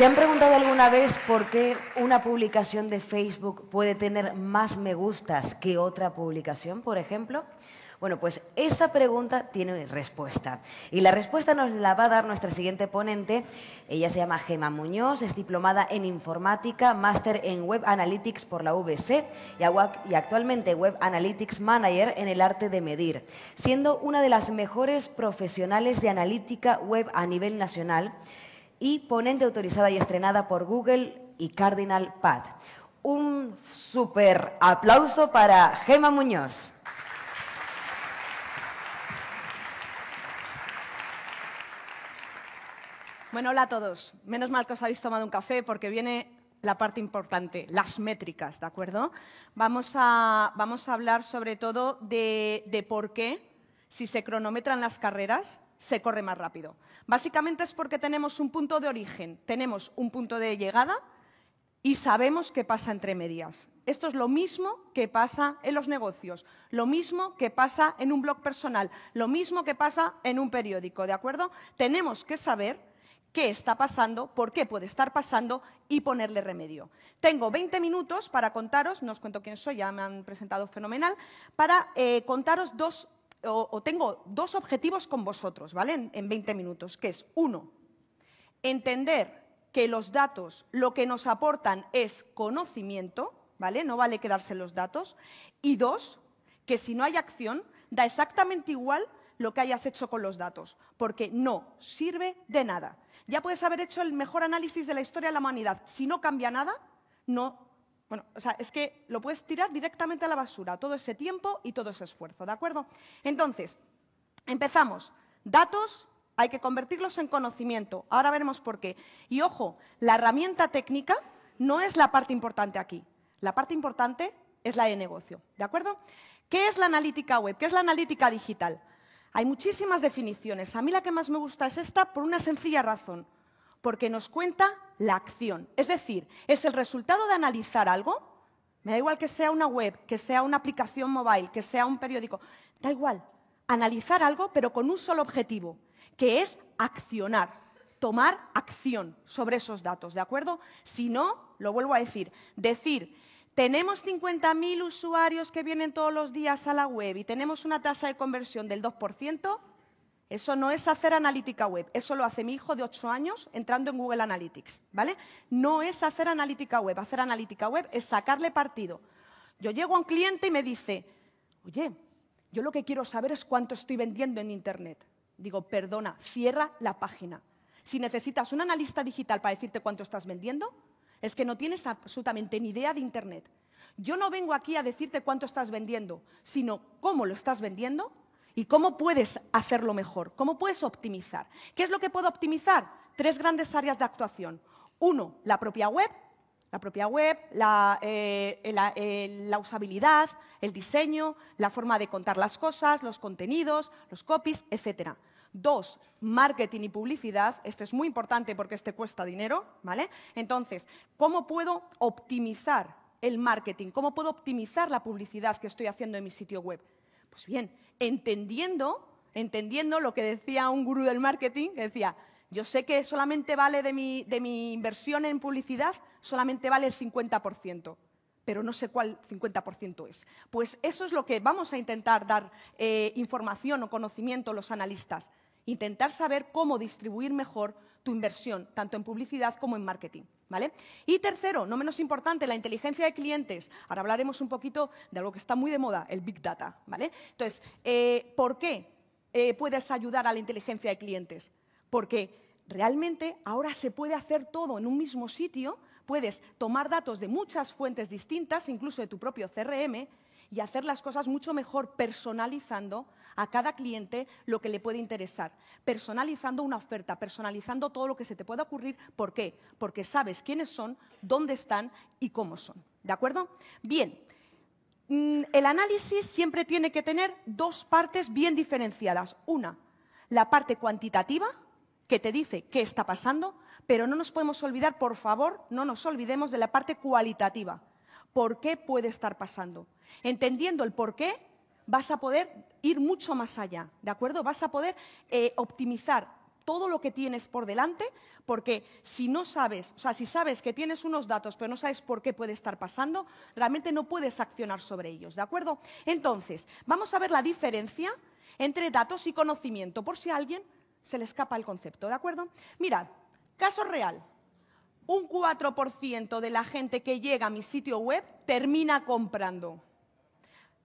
¿Se han preguntado alguna vez por qué una publicación de Facebook puede tener más me gustas que otra publicación, por ejemplo? Bueno, pues esa pregunta tiene respuesta. Y la respuesta nos la va a dar nuestra siguiente ponente. Ella se llama Gema Muñoz, es diplomada en informática, máster en Web Analytics por la UBC y actualmente Web Analytics Manager en el arte de medir, siendo una de las mejores profesionales de analítica web a nivel nacional y ponente autorizada y estrenada por Google y Cardinal Pad. Un súper aplauso para Gema Muñoz. Bueno, hola a todos. Menos mal que os habéis tomado un café porque viene la parte importante, las métricas, ¿de acuerdo? Vamos a, vamos a hablar sobre todo de, de por qué, si se cronometran las carreras, se corre más rápido. Básicamente es porque tenemos un punto de origen, tenemos un punto de llegada y sabemos qué pasa entre medias. Esto es lo mismo que pasa en los negocios, lo mismo que pasa en un blog personal, lo mismo que pasa en un periódico, ¿de acuerdo? Tenemos que saber qué está pasando, por qué puede estar pasando y ponerle remedio. Tengo 20 minutos para contaros, no os cuento quién soy, ya me han presentado fenomenal, para eh, contaros dos o, tengo dos objetivos con vosotros, ¿vale? En, 20 minutos, que es, uno, entender que los datos lo que nos aportan es conocimiento, ¿vale? No vale quedarse los datos. Y dos, que si no hay acción, da exactamente igual lo que hayas hecho con los datos, porque no sirve de nada. Ya puedes haber hecho el mejor análisis de la historia de la humanidad. Si no cambia nada, no bueno, o sea, es que lo puedes tirar directamente a la basura, todo ese tiempo y todo ese esfuerzo, ¿de acuerdo? Entonces, empezamos. Datos hay que convertirlos en conocimiento. Ahora veremos por qué. Y ojo, la herramienta técnica no es la parte importante aquí. La parte importante es la de negocio, ¿de acuerdo? ¿Qué es la analítica web? ¿Qué es la analítica digital? Hay muchísimas definiciones. A mí la que más me gusta es esta por una sencilla razón, porque nos cuenta la acción. Es decir, es el resultado de analizar algo. Me da igual que sea una web, que sea una aplicación móvil, que sea un periódico. Da igual. Analizar algo, pero con un solo objetivo, que es accionar, tomar acción sobre esos datos, ¿de acuerdo? Si no, lo vuelvo a decir, decir tenemos 50.000 usuarios que vienen todos los días a la web y tenemos una tasa de conversión del 2%, eso no es hacer analítica web, eso lo hace mi hijo de 8 años entrando en Google Analytics, ¿vale? No es hacer analítica web, hacer analítica web es sacarle partido. Yo llego a un cliente y me dice, oye, yo lo que quiero saber es cuánto estoy vendiendo en Internet. Digo, perdona, cierra la página. Si necesitas un analista digital para decirte cuánto estás vendiendo, es que no tienes absolutamente ni idea de Internet. Yo no vengo aquí a decirte cuánto estás vendiendo, sino cómo lo estás vendiendo ¿Y cómo puedes hacerlo mejor? ¿Cómo puedes optimizar? ¿Qué es lo que puedo optimizar? Tres grandes áreas de actuación. Uno, la propia web, la propia web, la, eh, eh, usabilidad, el diseño, la forma de contar las cosas, los contenidos, los copies, etc. Dos, marketing y publicidad. Este es muy importante porque este cuesta dinero, ¿vale? Entonces, ¿cómo puedo optimizar el marketing? ¿Cómo puedo optimizar la publicidad que estoy haciendo en mi sitio web? Pues bien, entendiendo, lo que decía un gurú del marketing, que decía, yo sé que solamente vale de mi, inversión en publicidad, solamente vale el 50% pero no sé cuál 50% es. Pues eso es lo que vamos a intentar dar eh, información o conocimiento a los analistas, intentar saber cómo distribuir mejor tu inversión, tanto en publicidad como en marketing. Y tercero, no menos importante, la inteligencia de clientes. Ahora hablaremos un poquito de algo que está muy de moda, el Big Data. Entonces, eh, ¿por qué eh, puedes ayudar a la inteligencia de clientes? Porque realmente ahora se puede hacer todo en un mismo sitio, puedes tomar datos de muchas fuentes distintas, incluso de tu propio CRM, y hacer las cosas mucho mejor personalizando a cada cliente lo que le puede interesar, personalizando una oferta, personalizando todo lo que se te pueda ocurrir. ¿Por qué? Porque sabes quiénes son, dónde están y cómo son. ¿De acuerdo? Bien. Mm, el análisis siempre tiene que tener dos partes bien diferenciadas. Una, la parte cuantitativa, que te dice qué está pasando, pero no nos podemos olvidar, por favor, no nos olvidemos de la parte cualitativa por qué puede estar pasando. Entendiendo el por qué, vas a poder ir mucho más allá, ¿de acuerdo? Vas a poder eh, optimizar todo lo que tienes por delante, porque si no sabes, o sea, si sabes que tienes unos datos, pero no sabes por qué puede estar pasando, realmente no puedes accionar sobre ellos, ¿de acuerdo? Entonces, vamos a ver la diferencia entre datos y conocimiento, por si a alguien se le escapa el concepto, ¿de acuerdo? Mirad, caso real, un 4% de la gente que llega a mi sitio web termina comprando.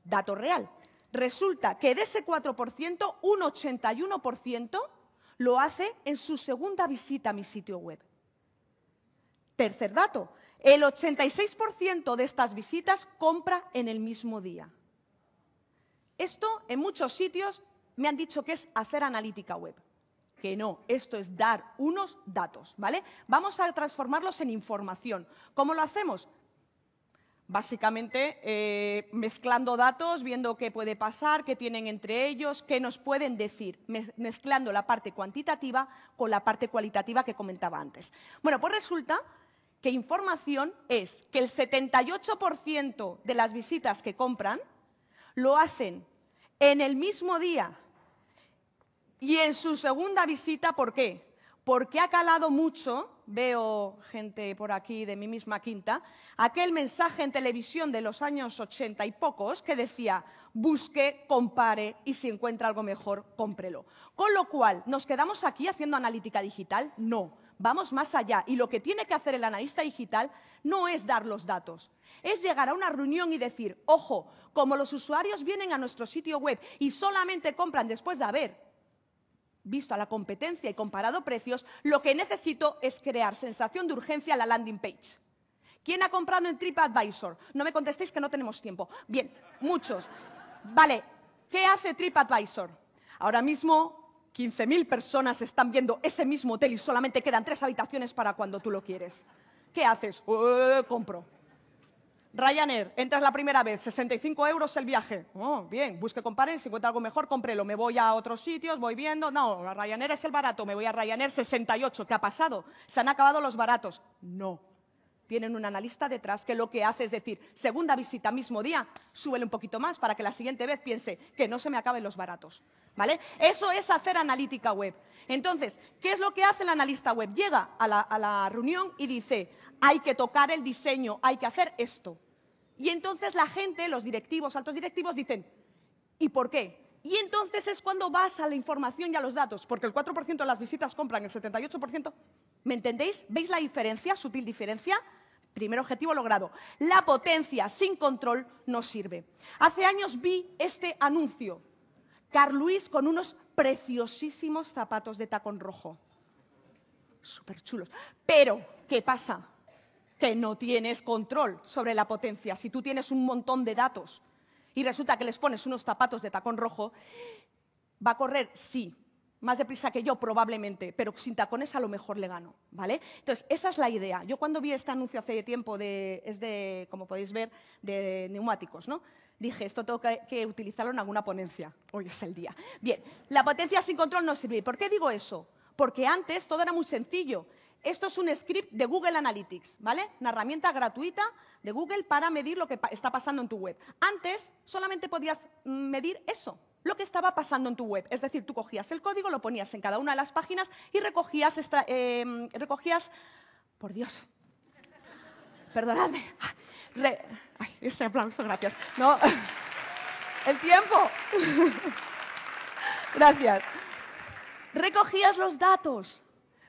Dato real. Resulta que de ese 4%, un 81% lo hace en su segunda visita a mi sitio web. Tercer dato, el 86% de estas visitas compra en el mismo día. Esto en muchos sitios me han dicho que es hacer analítica web que no. Esto es dar unos datos, ¿vale? Vamos a transformarlos en información. ¿Cómo lo hacemos? Básicamente eh, mezclando datos, viendo qué puede pasar, qué tienen entre ellos, qué nos pueden decir, mezclando la parte cuantitativa con la parte cualitativa que comentaba antes. Bueno, pues resulta que información es que el 78% de las visitas que compran lo hacen en el mismo día y en su segunda visita, ¿por qué? Porque ha calado mucho, veo gente por aquí de mi misma quinta, aquel mensaje en televisión de los años ochenta y pocos que decía, busque, compare y si encuentra algo mejor, cómprelo. Con lo cual, ¿nos quedamos aquí haciendo analítica digital? No vamos más allá. Y lo que tiene que hacer el analista digital no es dar los datos, es llegar a una reunión y decir, ojo, como los usuarios vienen a nuestro sitio web y solamente compran después de haber visto a la competencia y comparado precios, lo que necesito es crear sensación de urgencia en la landing page. ¿Quién ha comprado en TripAdvisor? No me contestéis que no tenemos tiempo. Bien, muchos. Vale, ¿qué hace TripAdvisor? Ahora mismo 15.000 personas están viendo ese mismo hotel y solamente quedan tres habitaciones para cuando tú lo quieres. ¿Qué haces? Oh, compro. Ryanair, entras la primera vez, 65 euros el viaje. Oh, bien, busque, compare, si encuentra algo mejor, cómprelo. Me voy a otros sitios, voy viendo. No, Ryanair es el barato, me voy a Ryanair 68. ¿Qué ha pasado? ¿Se han acabado los baratos? No. Tienen un analista detrás que lo que hace es decir, segunda visita, mismo día, súbele un poquito más para que la siguiente vez piense que no se me acaben los baratos. ¿Vale? Eso es hacer analítica web. Entonces, ¿qué es lo que hace el analista web? Llega a la reunión y dice, hay que tocar el diseño, hay que hacer esto. Y entonces la gente, los directivos, altos directivos, dicen, ¿y por qué? Y entonces es cuando vas a la información y a los datos, porque el 4% de las visitas compran, el 78%. ¿Me entendéis? ¿Veis la diferencia, sutil diferencia? Primer objetivo logrado. La potencia sin control no sirve. Hace años vi este anuncio. Carl Luis con unos preciosísimos zapatos de tacón rojo. Súper chulos. Pero, ¿qué pasa? que no tienes control sobre la potencia. Si tú tienes un montón de datos y resulta que les pones unos zapatos de tacón rojo, va a correr, sí, más deprisa que yo probablemente, pero sin tacones a lo mejor le gano, ¿vale? Entonces, esa es la idea. Yo cuando vi este anuncio hace tiempo, de, es de, como podéis ver, de neumáticos, ¿no? Dije, esto tengo que, utilizarlo en alguna ponencia. Hoy es el día. Bien, la potencia sin control no sirve. ¿Por qué digo eso? Porque antes todo era muy sencillo. Esto es un script de Google Analytics, ¿vale? Una herramienta gratuita de Google para medir lo que está pasando en tu web. Antes solamente podías medir eso, lo que estaba pasando en tu web. Es decir, tú cogías el código, lo ponías en cada una de las páginas y recogías, em, recogías por Dios, perdonadme, ah, ese aplauso, gracias. No, el tiempo. gracias. Recogías los datos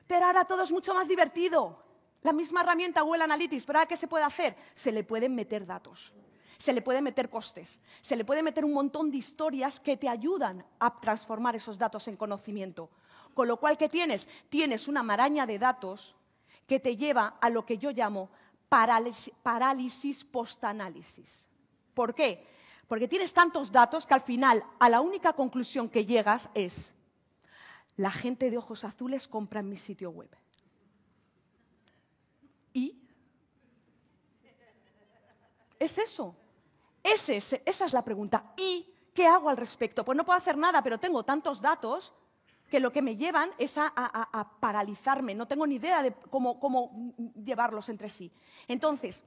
pero ahora todo es mucho más divertido. La misma herramienta Google Analytics, pero ahora ¿qué se puede hacer? Se le pueden meter datos, se le pueden meter costes, se le puede meter un montón de historias que te ayudan a transformar esos datos en conocimiento. Con lo cual, ¿qué tienes? Tienes una maraña de datos que te lleva a lo que yo llamo parálisis, post-análisis. ¿Por qué? Porque tienes tantos datos que al final a la única conclusión que llegas es la gente de ojos azules compra en mi sitio web. ¿Y? Es eso. esa es la pregunta. ¿Y qué hago al respecto? Pues no puedo hacer nada, pero tengo tantos datos que lo que me llevan es a, paralizarme. No tengo ni idea de cómo llevarlos entre sí. Entonces,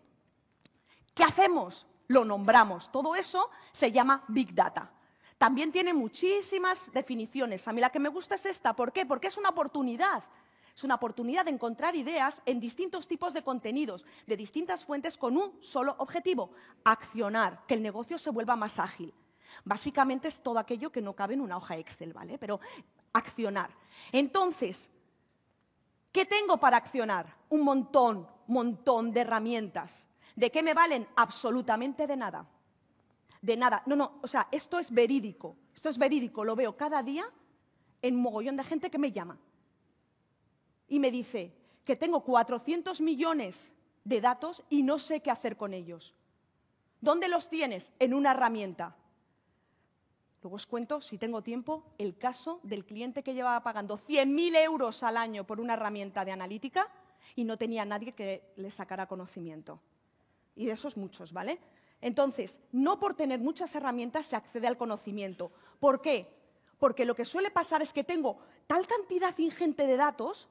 ¿qué hacemos? Lo nombramos. Todo eso se llama Big Data. También tiene muchísimas definiciones. A mí la que me gusta es esta. ¿Por qué? Porque es una oportunidad. Es una oportunidad de encontrar ideas en distintos tipos de contenidos, de distintas fuentes, con un solo objetivo, accionar, que el negocio se vuelva más ágil. Básicamente es todo aquello que no cabe en una hoja Excel, ¿vale? Pero accionar. Entonces, ¿qué tengo para accionar? Un montón, montón de herramientas. ¿De qué me valen? Absolutamente de nada de nada. No, no, o sea, esto es verídico, esto es verídico, lo veo cada día en mogollón de gente que me llama y me dice que tengo 400 millones de datos y no sé qué hacer con ellos. ¿Dónde los tienes? En una herramienta. Luego os cuento, si tengo tiempo, el caso del cliente que llevaba pagando 100.000 euros al año por una herramienta de analítica y no tenía nadie que le sacara conocimiento. Y de esos muchos, ¿vale? Entonces, no por tener muchas herramientas se accede al conocimiento. ¿Por qué? Porque lo que suele pasar es que tengo tal cantidad ingente de datos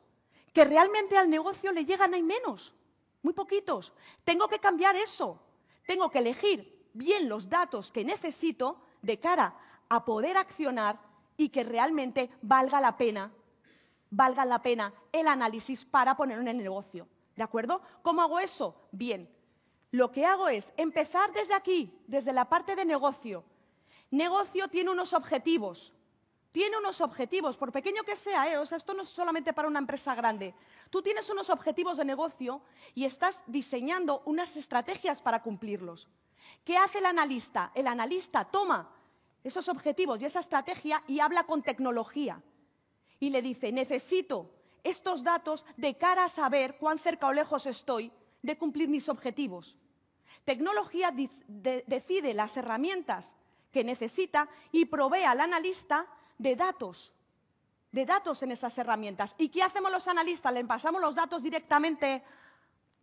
que realmente al negocio le llegan ahí menos, muy poquitos. Tengo que cambiar eso. Tengo que elegir bien los datos que necesito de cara a poder accionar y que realmente valga la pena, valga la pena el análisis para ponerlo en el negocio. ¿De acuerdo? ¿Cómo hago eso? Bien, lo que hago es empezar desde aquí, desde la parte de negocio. Negocio tiene unos objetivos. Tiene unos objetivos, por pequeño que sea, ¿eh? o sea, esto no es solamente para una empresa grande. Tú tienes unos objetivos de negocio y estás diseñando unas estrategias para cumplirlos. ¿Qué hace el analista? El analista toma esos objetivos y esa estrategia y habla con tecnología. Y le dice, necesito estos datos de cara a saber cuán cerca o lejos estoy de cumplir mis objetivos. Tecnología decide las herramientas que necesita y provee al analista de datos, de datos en esas herramientas. ¿Y qué hacemos los analistas? ¿Le pasamos los datos directamente,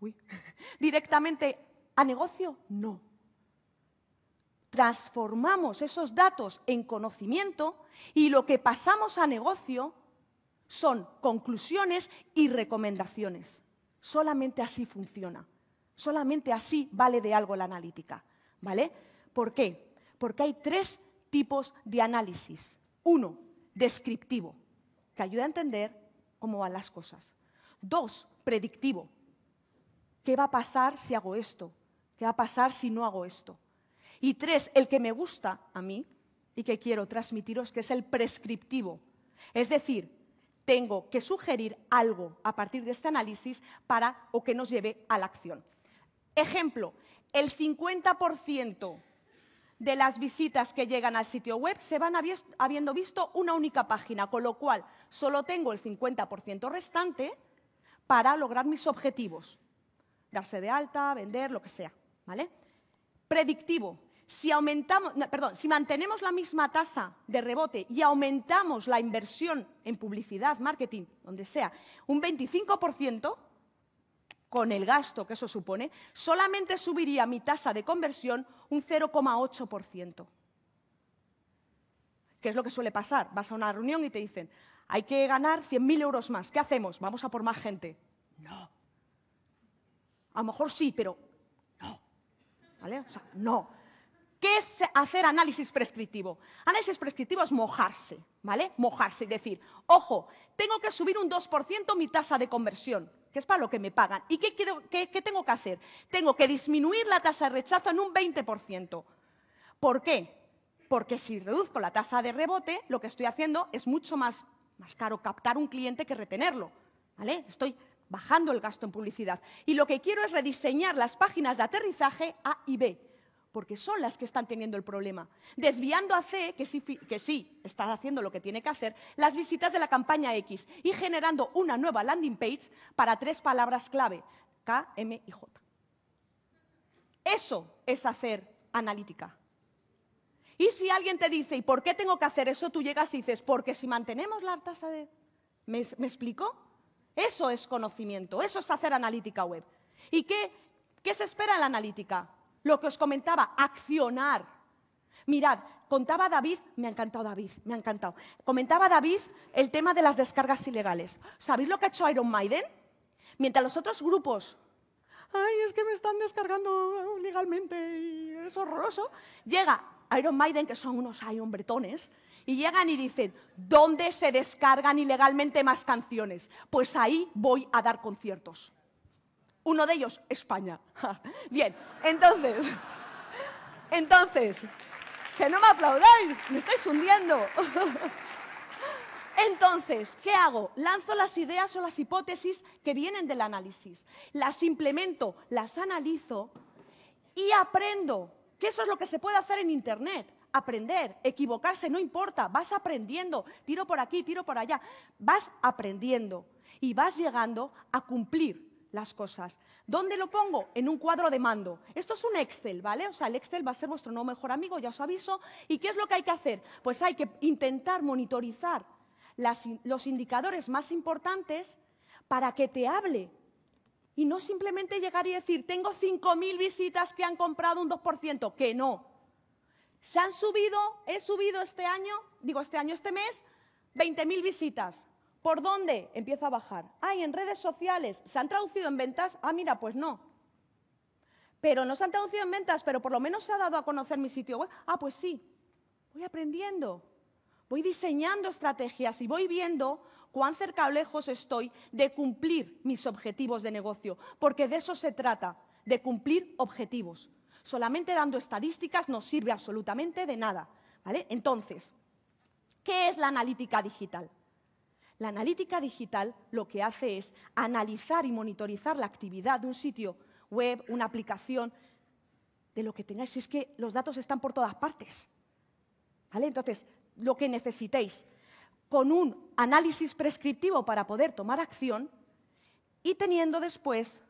directamente a negocio? No. Transformamos esos datos en conocimiento y lo que pasamos a negocio son conclusiones y recomendaciones. Solamente así funciona. Solamente así vale de algo la analítica. ¿Vale? ¿Por qué? Porque hay tres tipos de análisis. Uno, descriptivo, que ayuda a entender cómo van las cosas. Dos, predictivo. ¿Qué va a pasar si hago esto? ¿Qué va a pasar si no hago esto? Y tres, el que me gusta a mí y que quiero transmitiros, que es el prescriptivo. Es decir, tengo que sugerir algo a partir de este análisis para o que nos lleve a la acción. Ejemplo, el 50% de las visitas que llegan al sitio web se van habiendo visto una única página, con lo cual solo tengo el 50% restante para lograr mis objetivos, darse de alta, vender, lo que sea, ¿vale? Predictivo, si, si mantenemos la misma tasa de rebote y aumentamos la inversión en publicidad, marketing, donde sea, un 25%, con el gasto que eso supone, solamente subiría mi tasa de conversión un 0,8%. ¿Qué es lo que suele pasar? Vas a una reunión y te dicen, hay que ganar 100.000 euros más. ¿Qué hacemos? Vamos a por más gente. No. A lo mejor sí, pero no. ¿Vale? O sea, no. ¿Qué es hacer análisis prescriptivo? Análisis prescriptivo es mojarse, ¿vale? Mojarse y decir, ojo, tengo que subir un 2% mi tasa de conversión, que es para lo que me pagan. ¿Y qué, qué, tengo que hacer? Tengo que disminuir la tasa de rechazo en un 20%. ¿Por qué? Porque si reduzco la tasa de rebote, lo que estoy haciendo es mucho más, más caro captar un cliente que retenerlo, ¿vale? Estoy bajando el gasto en publicidad. Y lo que quiero es rediseñar las páginas de aterrizaje A y B porque son las que están teniendo el problema, desviando a C, que sí, que está haciendo lo que tiene que hacer, las visitas de la campaña X y generando una nueva landing page para tres palabras clave, K, M y J. Eso es hacer analítica. Y si alguien te dice, ¿y por qué tengo que hacer eso? Tú llegas y dices, porque si mantenemos la tasa de... ¿Me, explico? Eso es conocimiento, eso es hacer analítica web. ¿Y qué, qué se espera en la analítica? Lo que os comentaba, accionar. Mirad, contaba David, me ha encantado David, me ha encantado. Comentaba David el tema de las descargas ilegales. ¿Sabéis lo que ha hecho Iron Maiden? Mientras los otros grupos, ay, es que me están descargando legalmente y es horroroso, llega Iron Maiden, que son unos Iron Bretones, y llegan y dicen, ¿dónde se descargan ilegalmente más canciones? Pues ahí voy a dar conciertos. Uno de ellos, España. Bien, entonces, entonces, que no me aplaudáis, me estáis hundiendo. Entonces, ¿qué hago? Lanzo las ideas o las hipótesis que vienen del análisis. Las implemento, las analizo y aprendo. Que eso es lo que se puede hacer en Internet. Aprender, equivocarse, no importa. Vas aprendiendo. Tiro por aquí, tiro por allá. Vas aprendiendo y vas llegando a cumplir las cosas. ¿Dónde lo pongo? En un cuadro de mando. Esto es un Excel, ¿vale? O sea, el Excel va a ser vuestro no mejor amigo, ya os aviso. ¿Y qué es lo que hay que hacer? Pues hay que intentar monitorizar los indicadores más importantes para que te hable. Y no simplemente llegar y decir, tengo 5.000 visitas que han comprado un 2%, que no. Se han subido, he subido este año, digo este año, este mes, 20.000 visitas. ¿Por dónde? Empieza a bajar. Ay, en redes sociales. ¿Se han traducido en ventas? Ah, mira, pues no. Pero no se han traducido en ventas, pero por lo menos se ha dado a conocer mi sitio web. Ah, pues sí. Voy aprendiendo. Voy diseñando estrategias y voy viendo cuán cerca o lejos estoy de cumplir mis objetivos de negocio, porque de eso se trata, de cumplir objetivos. Solamente dando estadísticas no sirve absolutamente de nada. ¿vale? Entonces, ¿qué es la analítica digital? La analítica digital lo que hace es analizar y monitorizar la actividad de un sitio web, una aplicación, de lo que tengáis. Es que los datos están por todas partes. ¿Vale? Entonces, lo que necesitéis con un análisis prescriptivo para poder tomar acción y teniendo después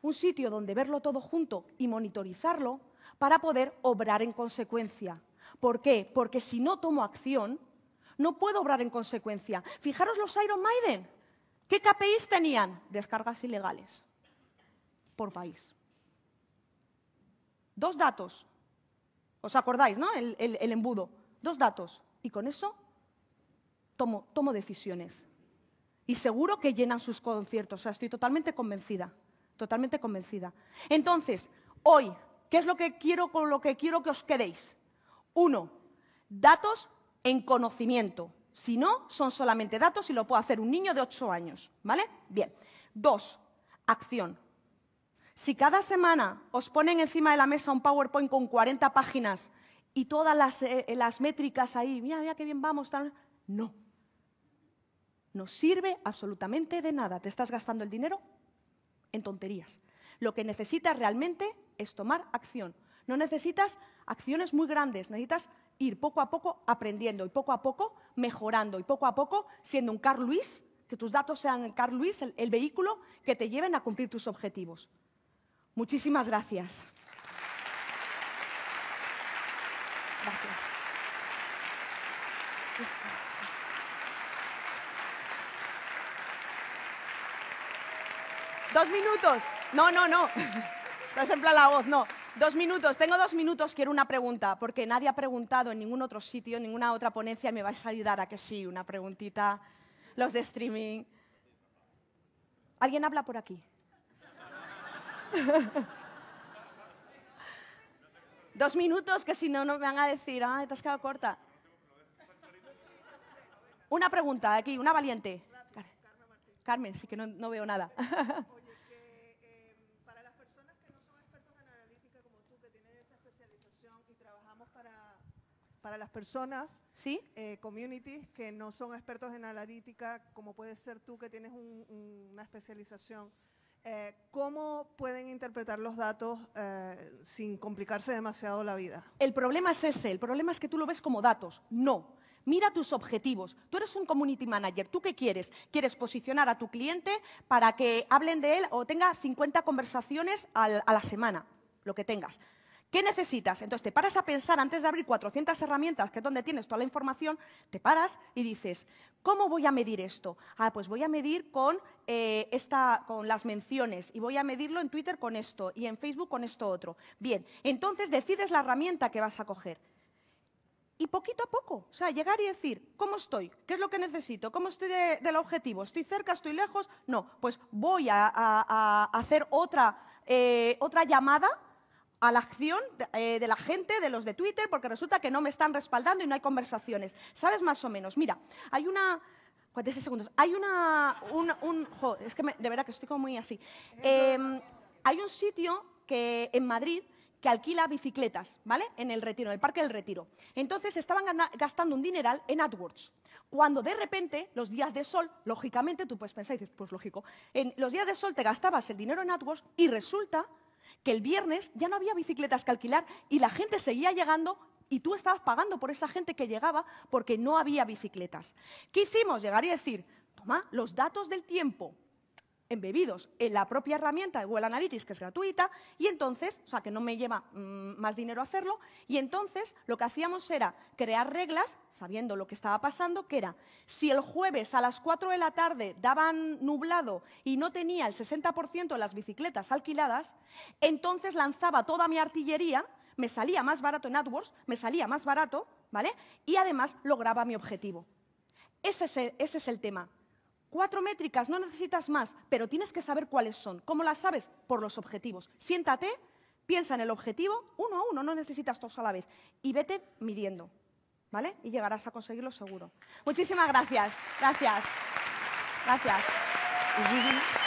un sitio donde verlo todo junto y monitorizarlo para poder obrar en consecuencia. ¿Por qué? Porque si no tomo acción, no puedo obrar en consecuencia. Fijaros los Iron Maiden. ¿Qué KPIs tenían? Descargas ilegales por país. Dos datos. ¿Os acordáis, no? El, embudo. Dos datos. Y con eso tomo, tomo decisiones. Y seguro que llenan sus conciertos. O sea, estoy totalmente convencida. Totalmente convencida. Entonces, hoy, ¿qué es lo que quiero con lo que quiero que os quedéis? Uno, datos en conocimiento. Si no, son solamente datos y lo puede hacer un niño de 8 años. ¿Vale? Bien. Dos, acción. Si cada semana os ponen encima de la mesa un PowerPoint con 40 páginas y todas eh, eh, las, métricas ahí, mira, mira qué bien vamos, no. No sirve absolutamente de nada. Te estás gastando el dinero en tonterías. Lo que necesitas realmente es tomar acción. No necesitas acciones muy grandes, necesitas ir poco a poco aprendiendo y poco a poco mejorando y poco a poco siendo un Carl Luis, que tus datos sean el Carl Luis, el, vehículo que te lleven a cumplir tus objetivos. Muchísimas gracias. Dos minutos. No, no, no. No en la voz, no. Dos minutos, tengo dos minutos, quiero una pregunta, porque nadie ha preguntado en ningún otro sitio, en ninguna otra ponencia, y me vais a ayudar a que sí, una preguntita, los de streaming. ¿Alguien habla por aquí? dos minutos, que si no, no me van a decir, ah, te has quedado corta. Una pregunta aquí, una valiente. Carmen, sí que no, no veo nada. para las personas, eh, communities que no son expertos en analítica, como puedes ser tú que tienes una especialización, eh, ¿cómo pueden interpretar los datos eh, sin complicarse demasiado la vida? El problema es ese, el problema es que tú lo ves como datos, no. Mira tus objetivos. Tú eres un community manager. ¿Tú qué quieres? ¿Quieres posicionar a tu cliente para que hablen de él o tenga 50 conversaciones a la semana? Lo que tengas. ¿Qué necesitas? Entonces te paras a pensar antes de abrir 400 herramientas, que es donde tienes toda la información, te paras y dices, ¿cómo voy a medir esto? Ah, pues voy a medir con, eh, esta, con las menciones y voy a medirlo en Twitter con esto y en Facebook con esto otro. Bien, entonces decides la herramienta que vas a coger. Y poquito a poco, o sea, llegar y decir, ¿cómo estoy? ¿Qué es lo que necesito? ¿Cómo estoy del objetivo? ¿Estoy cerca? ¿Estoy lejos? No, pues voy a, hacer otra, eh, otra llamada a la acción eh, de, la gente, de los de Twitter, porque resulta que no me están respaldando y no hay conversaciones. ¿Sabes más o menos? Mira, hay una... 46 segundos. Hay una... Un, un, es que de verdad que estoy como muy así. Em, hay un sitio que en Madrid que alquila bicicletas, ¿vale? En el Retiro, en el Parque del Retiro. Entonces estaban gastando un dineral en AdWords. Cuando de repente, los días de sol, lógicamente, tú puedes pensar y dices, pues lógico, en los días de sol te gastabas el dinero en AdWords y resulta que el viernes ya no había bicicletas que alquilar y la gente seguía llegando y tú estabas pagando por esa gente que llegaba porque no había bicicletas. ¿Qué hicimos? Llegar y decir, toma los datos del tiempo embebidos en la propia herramienta de Google Analytics, que es gratuita, y entonces, o sea, que no me lleva mm, más dinero hacerlo, y entonces lo que hacíamos era crear reglas, sabiendo lo que estaba pasando, que era, si el jueves a las 4 de la tarde daban nublado y no tenía el 60% de las bicicletas alquiladas, entonces lanzaba toda mi artillería, me salía más barato en AdWords, me salía más barato, ¿vale? Y además lograba mi objetivo. ese es el tema. Cuatro métricas, no necesitas más, pero tienes que saber cuáles son. ¿Cómo las sabes? Por los objetivos. Siéntate, piensa en el objetivo, uno a uno, no necesitas todos a la vez, y vete midiendo, ¿vale? Y llegarás a conseguirlo seguro. Muchísimas gracias, gracias, gracias.